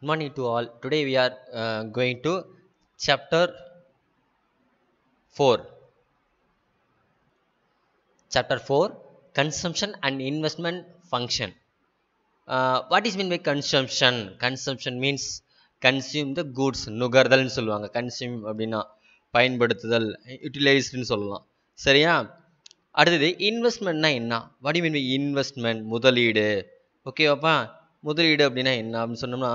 good morning to all today we are going to chapter four chapter four consumption and investment function what is mean by consumption consumption means consume the goods நுகர்தல்னு சொல்லுவாங்க consume அப்படின்னா பயன்படுத்துதல் யூட்டிலைஸ்டுன்னு சொல்லலாம் சரியா அடுத்தது இன்வெஸ்ட்மெண்ட்னா என்ன what mean by investment முதலீடு ஓகேவாப்பா முதலீடு அப்படின்னா என்ன அப்படின்னு சொன்னோம்னா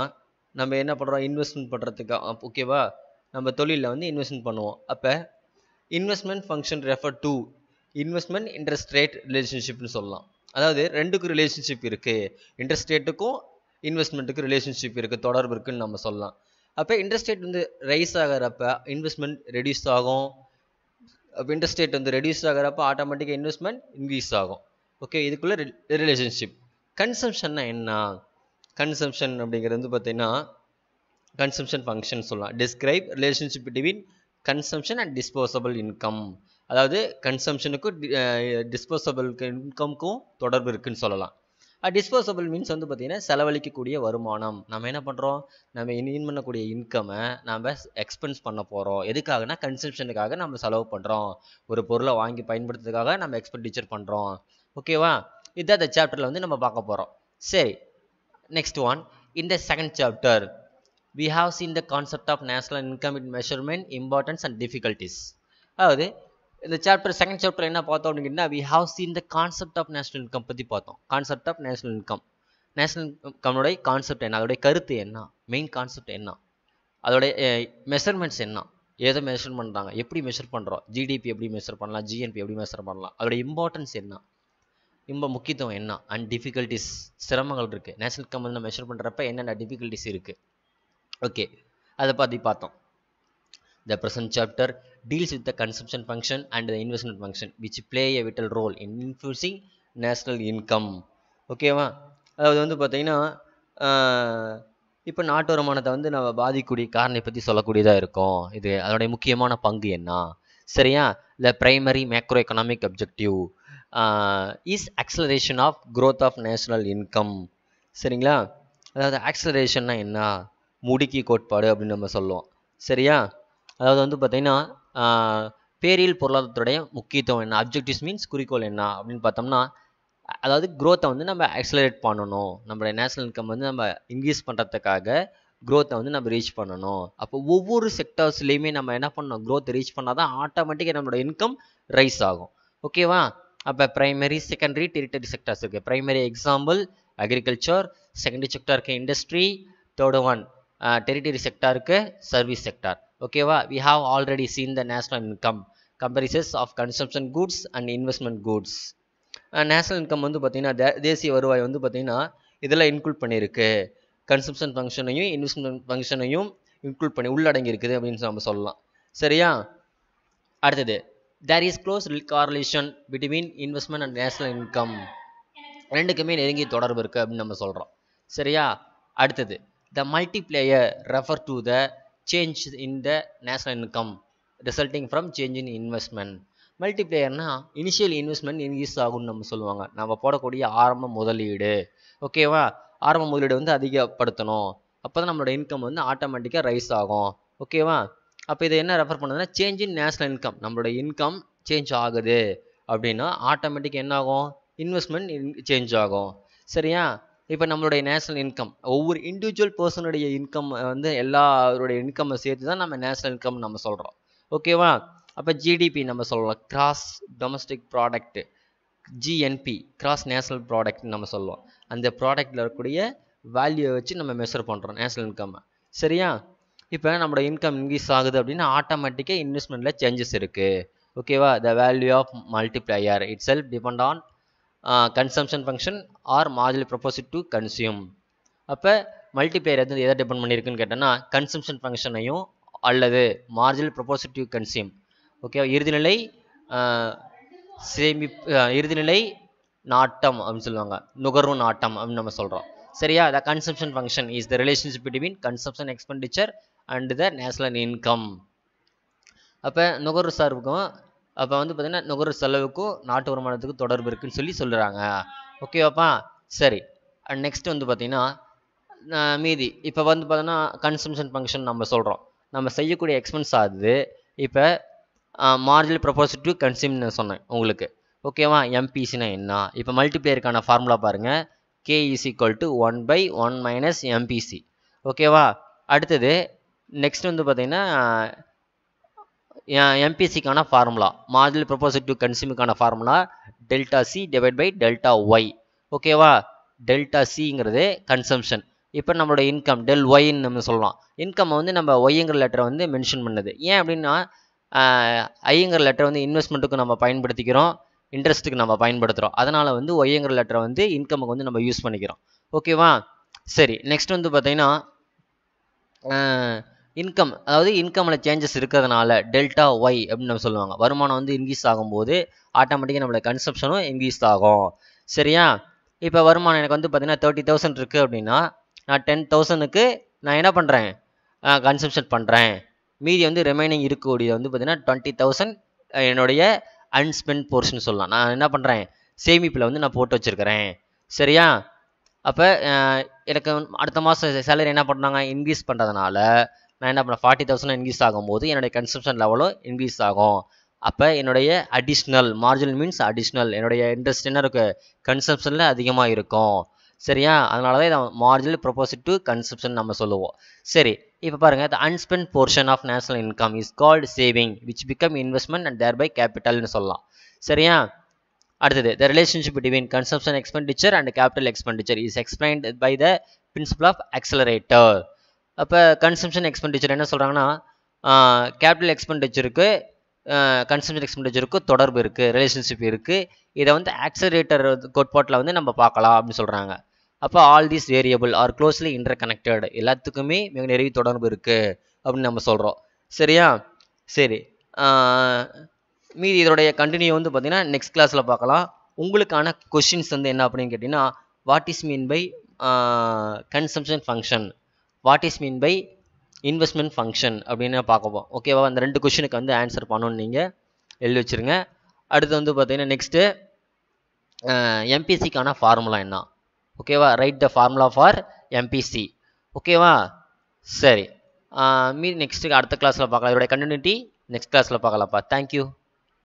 நம்ம என்ன பண்ணுறோம் இன்வெஸ்ட்மெண்ட் பண்ணுறதுக்கு ஓகேவா நம்ம தொழிலில் வந்து இன்வெஸ்ட்மெண்ட் பண்ணுவோம் அப்போ investment function refer to investment interest rate ரிலேஷன்ஷிப்னு சொல்லலாம் அதாவது ரெண்டுக்கும் ரிலேஷன்ஷிப் இருக்குது இன்ட்ரெஸ்ட் ரேட்டுக்கும் இன்வெஸ்ட்மெண்ட்டுக்கு ரிலேஷன்ஷிப் இருக்குது தொடர்பு இருக்குதுன்னு நம்ம சொல்லலாம் அப்போ இன்ட்ரெஸ்ட் ரேட் வந்து ரைஸ் ஆகிறப்ப இன்வெஸ்ட்மெண்ட் ரெடியூஸ் ஆகும் அப்போ இன்ட்ரெஸ்ட் ரேட் வந்து ரெடியூஸ் ஆகிறப்ப ஆட்டோமேட்டிக்காக இன்வெஸ்ட்மெண்ட் இன்க்ரீஸ் ஆகும் ஓகே இதுக்குள்ளே ரிலேஷன்ஷிப் கன்சம்ஷன்னா என்ன கன்சம்ஷன் அப்படிங்கிறது வந்து பார்த்திங்கன்னா கன்சம்ஷன் ஃபங்க்ஷன் சொல்லலாம் describe relationship between consumption and disposable income அதாவது கன்சம்ஷனுக்கும் டிஸ்போசபிள் இன்கம்க்கும் தொடர்பு இருக்குன்னு சொல்லலாம் டிஸ்போசபிள் மீன்ஸ் வந்து பார்த்திங்கன்னா செலவழிக்கக்கூடிய வருமானம் நம்ம என்ன பண்ணுறோம் நம்ம இன் பண்ணக்கூடிய இன்கம்மை நம்ம எக்ஸ்பென்ஸ் பண்ண போகிறோம் எதுக்காகனா கன்சம்ஷனுக்காக நம்ம செலவு பண்ணுறோம் ஒரு பொருளை வாங்கி பயன்படுத்துறதுக்காக நம்ம எக்ஸ்பெண்டிச்சர் பண்ணுறோம் ஓகேவா இதான் இந்த சாப்டரில் வந்து நம்ம பார்க்க போகிறோம் சரி next one in the second chapter we have seen the concept of national income measurement importance and difficulties அதாவது இந்த சாப்டர் செகண்ட் சாப்டர் என்ன பார்த்தோம் அப்படின்னா we have seen the concept of national income பற்றி பார்த்தோம் concept of national income national இன்கம்னுடைய concept என்ன அதோடைய கருத்து என்ன மெயின் கான்செப்ட் என்ன அதோடைய மெஷர்மெண்ட்ஸ் என்ன எதை மெஷர் பண்ணுறாங்க எப்படி மெஷர் பண்ணுறோம் ஜிடிபி எப்படி மெஷர் பண்ணலாம் ஜிஎன்பி எப்படி மெஷர் பண்ணலாம் அதோட இம்பார்ட்டன்ஸ் என்ன ரொம்ப முக்கியத்துவம் என்ன அண்ட் டிஃபிகல்ட்டிஸ் சிரமங்கள் இருக்குது நேஷனல் கம்பெனியில் மெஷர் பண்ணுறப்ப என்னென்ன டிஃபிகல்ட்டிஸ் இருக்குது ஓகே அதை பற்றி பார்த்தோம் the present chapter deals with the consumption function and the investment function which play a vital role in influencing national income ஓகேவா அதாவது வந்து பார்த்தீங்கன்னா இப்போ நாட்டு வருமானத்தை வந்து நம்ம பாதிக்கக்கூடிய காரணத்தை பற்றி சொல்லக்கூடியதாக இருக்கும் இது அதோடைய முக்கியமான பங்கு என்ன சரியா the primary macroeconomic objective is acceleration of growth of national income சரிங்களா அதாவது ஆக்சலரேஷன்னா என்ன முடுக்கி கோட்பாடு அப்படின்னு நம்ம சொல்லுவோம் சரியா அதாவது வந்து பார்த்திங்கன்னா uh, பேரியல் பொருளாதாரத்துடைய முக்கியத்துவம் என்ன அப்ஜெக்டிவ்ஸ் மீன்ஸ் குறிக்கோள் என்ன அப்படின்னு பார்த்தோம்னா அதாவது க்ரோத்தை வந்து நம்ம ஆக்சலரேட் பண்ணணும் நம்மளுடைய நேஷ்னல் இன்கம் வந்து நம்ம இன்க்ரீஸ் பண்ணுறதுக்காக க்ரோத்தை வந்து நம்ம ரீச் பண்ணணும் அப்போ ஒவ்வொரு செக்டர்ஸ்லேயுமே நம்ம என்ன பண்ணணும் க்ரோத்தை ரீச் பண்ணால் தான் ஆட்டோமேட்டிக்காக நம்மளோட இன்கம் ரைஸ் ஆகும் ஓகேவா அப்போ ப்ரைமரி செகண்டரி டெரிட்டரி செக்டார்ஸ் இருக்குது primary example agriculture secondary sector இருக்குது இண்டஸ்ட்ரி தேர்டு ஒன் டெரிட்டரி செக்டாருக்கு சர்வீஸ் செக்டார் ஓகேவா we have already seen the national income comparisons of consumption goods and investment goods national income வந்து பார்த்திங்கன்னா தேசிய வருவாய் வந்து பார்த்திங்கன்னா இதில் இன்க்ளூட் பண்ணியிருக்கு கன்சம்ஷன் ஃபங்க்ஷனையும் இன்வெஸ்ட்மெண்ட் ஃபங்க்ஷனையும் இன்க்ளூட் பண்ணி உள்ளடங்கி இருக்குது அப்படின்னு நம்ம சொல்லலாம் சரியா அடுத்தது there is close correlation between investment and national income ரெண்டுக்குமே நெருங்கிய தொடர்பு இருக்குது அப்படின்னு நம்ம சொல்கிறோம் சரியா அடுத்தது the multiplier refer to the change in the national income resulting from change in investment மல்டிப்ளேயர்னா இனிஷியல் இன்வெஸ்ட்மெண்ட் இன்க்ரீஸ் ஆகும்னு நம்ம சொல்லுவாங்க நம்ம போடக்கூடிய ஆரம்ப முதலீடு ஓகேவா ஆரம்ப முதலீடு வந்து அதிகப்படுத்தணும் அப்போ தான் நம்மளோட இன்கம் வந்து ஆட்டோமேட்டிக்காக ரைஸ் ஆகும் ஓகேவா அப்போ இதை என்ன ரெஃபர் பண்ணுதுன்னா சேஞ்ச் இன் நேஷ்னல் இன்கம் நம்மளோட இன்கம் சேஞ்ச் ஆகுது அப்படின்னா ஆட்டோமேட்டிக் என்ன ஆகும் இன்வெஸ்ட்மெண்ட் சேஞ்ச் ஆகும் சரியா இப்போ நம்மளுடைய நேஷ்னல் இன்கம் ஒவ்வொரு இண்டிவிஜுவல் பர்சனுடைய இன்கம் வந்து எல்லாருடைய இன்கம்மை சேர்த்து தான் நம்ம நேஷ்னல் இன்கம் நம்ம சொல்கிறோம் ஓகேவா அப்போ ஜிடிபி நம்ம சொல்லலாம் gross domestic product GNP gross national ப்ராடக்ட்னு நம்ம சொல்லுவோம் அந்த ப்ராடக்டில் இருக்கக்கூடிய வேல்யூவை வச்சு நம்ம மெஷர் பண்ணுறோம் நேஷ்னல் இன்கம்மை சரியா இப்போ நம்மளோட இன்கம் இன்க்ரீஸ் ஆகுது அப்படின்னா ஆட்டோமேட்டிக்காக இன்வெஸ்ட்மெண்ட்டில் சேஞ்சஸ் இருக்குது ஓகேவா the value of multiplier itself depend on consumption function or marginal propensity to consume அப்போ மல்டிப்ளையர் எது எதை டிபெண்ட் பண்ணியிருக்குன்னு கேட்டோம்னா கன்சம்ஷன் ஃபங்க்ஷனையும் அல்லது மார்ஜில் ப்ரொபோசிட் டு கன்சியூம் ஓகேவா இறுதிநிலை சேமிப்பு இறுதிநிலை நாட்டம் அப்படின்னு சொல்லுவாங்க நுகர்வு நாட்டம் அப்படின்னு நம்ம சொல்கிறோம் சரியா the consumption function is the relationship between consumption expenditure and the national income அப்போ நுகர்வு சார்புக்கும் அப்போ வந்து பார்த்தீங்கன்னா நுகர்வு செலவுக்கும் நாட்டு வருமானத்துக்கும் தொடர்பு இருக்குன்னு சொல்லி சொல்கிறாங்க ஓகேவாப்பா சரி அண்ட் நெக்ஸ்ட் வந்து பார்த்திங்கன்னா மீதி இப்போ வந்து பார்த்தோன்னா கன்சம்ஷன் ஃபங்க்ஷன் நம்ம சொல்கிறோம் நம்ம செய்யக்கூடிய எக்ஸ்பென்ஸ் ஆகுது இப்போ மார்ஜில் ப்ரொபோசல் டு கன்சியூம்னு சொன்னேன் உங்களுக்கு ஓகேவா எம்பிசினா என்ன இப்போ மல்டிப்ளேயருக்கான ஃபார்முலா பாருங்கள் K is equal to one by one minus MPC ஓகேவா அடுத்தது நெக்ஸ்ட் வந்து பார்த்திங்கன்னா எம்பிசிக்கான ஃபார்முலா consume ப்ரொபோசல் formula கன்சியூமுக்கான formula delta C delta by delta Y ஓகேவா டெல்டா சிங்கிறது consumption இப்போ நம்மளோட இன்கம் டெல் ஒய்ன்னு நம்ம சொல்லலாம் இன்கம் வந்து நம்ம ஒய்ங்கிற லெட்டரை வந்து மென்ஷன் பண்ணுது ஏன் அப்படின்னா ஐங்கிற லெட்டர் வந்து இன்வெஸ்ட்மெண்ட்டுக்கு நம்ம பயன்படுத்திக்கிறோம் இன்ட்ரெஸ்ட்டுக்கு நம்ம பயன்படுத்துகிறோம் அதனால் வந்து ஒய்யங்கிற லெட்டரை வந்து இன்கமுக்கு வந்து நம்ம யூஸ் பண்ணிக்கிறோம் ஓகேவா சரி நெக்ஸ்ட் வந்து பார்த்தீங்கன்னா இன்கம் அதாவது இன்கமில் சேஞ்சஸ் இருக்கிறதுனால டெல்டா ஒய் அப்படின்னு நம்ம சொல்லுவாங்க வருமானம் வந்து இன்க்ரீஸ் ஆகும்போது ஆட்டோமேட்டிக்காக நம்மளோட கன்சப்ஷனும் இன்க்ரீஸ் ஆகும் சரியா இப்போ வருமானம் எனக்கு வந்து பார்த்தீங்கன்னா தேர்ட்டி தௌசண்ட் இருக்குது அப்படின்னா நான் டென் தௌசண்ட்க்கு நான் என்ன பண்ணுறேன் கன்சப்ஷன் பண்ணுறேன் மீதி வந்து ரிமைனிங் இருக்கக்கூடியது வந்து பார்த்தீங்கன்னா டுவெண்ட்டி தௌசண்ட் என்னுடைய அன்ஸ்பென்ட் போர்ஷன் சொல்லலாம் நான் என்ன பண்ணுறேன் சேமிப்பில் வந்து நான் போட்டு வச்சுருக்கிறேன் சரியா அப்போ எனக்கு அடுத்த மாதம் சேலரி என்ன பண்ணுறாங்க இன்க்ரீஸ் பண்ணுறதுனால நான் என்ன பண்ணேன் ஃபார்ட்டி தௌசண்ட் இன்க்ரீஸ் ஆகும்போது என்னுடைய கன்சம்ஷன் லெவலும் இன்க்ரீஸ் ஆகும் அப்போ என்னுடைய அடிஷ்னல் மார்ஜினல் மீன்ஸ் அடிஷ்னல் என்னுடைய இன்ட்ரெஸ்ட் என்ன இருக்குது கன்சம்ஷனில் அதிகமாக இருக்கும் சரியா அதனால தான் இதை மார்ஜினல் ப்ரொபோசிட் டு கன்சம்ஷன் நம்ம சொல்லுவோம் சரி இப்போ பாருங்கள் the unspent portion of national income is called saving which become investment and by கேபிட்டல்னு சொல்லலாம் சரியா அடுத்தது the relationship between consumption expenditure and capital expenditure is explained by the principle of accelerator அப்போ கன்சம்ஷன் எக்ஸ்பெண்டிச்சர் என்ன சொல்கிறாங்கன்னா capital எக்ஸ்பெண்டிச்சருக்கு consumption எக்ஸ்பெண்டிச்சருக்கு தொடர்பு இருக்குது relationship இருக்குது இதை வந்து ஆக்சலரேட்டர் கோட்பாட்டில் வந்து நம்ம பார்க்கலாம் அப்படின்னு சொல்கிறாங்க அப்போ all these variable are closely interconnected எல்லாத்துக்குமே மிக நிறைய தொடர்பு இருக்குது அப்படின்னு நம்ம சொல்கிறோம் சரியா சரி மீதி இதோடைய கண்டினியூ வந்து பார்த்திங்கன்னா நெக்ஸ்ட் கிளாஸில் பார்க்கலாம் உங்களுக்கான கொஷின்ஸ் வந்து என்ன அப்படின்னு கேட்டிங்கன்னா what is mean by consumption function what is mean by investment function அப்படின்னு பார்க்கப்போம் ஓகேவா அந்த ரெண்டு கொஷினுக்கு வந்து ஆன்சர் பண்ணணும்னு நீங்கள் எழுதி வச்சுருங்க அடுத்து வந்து பார்த்திங்கன்னா நெக்ஸ்ட்டு எம்பிசிக்கான ஃபார்முலா என்ன ஓகேவா right the formula for MPC ஓகேவா சரி மீ நெக்ஸ்ட்டு அடுத்த கிளாஸில் பார்க்கலாம் இதோடைய கண்டினியூட்டி நெக்ஸ்ட் கிளாஸில் பார்க்கலாம்ப்பா தேங்க்யூ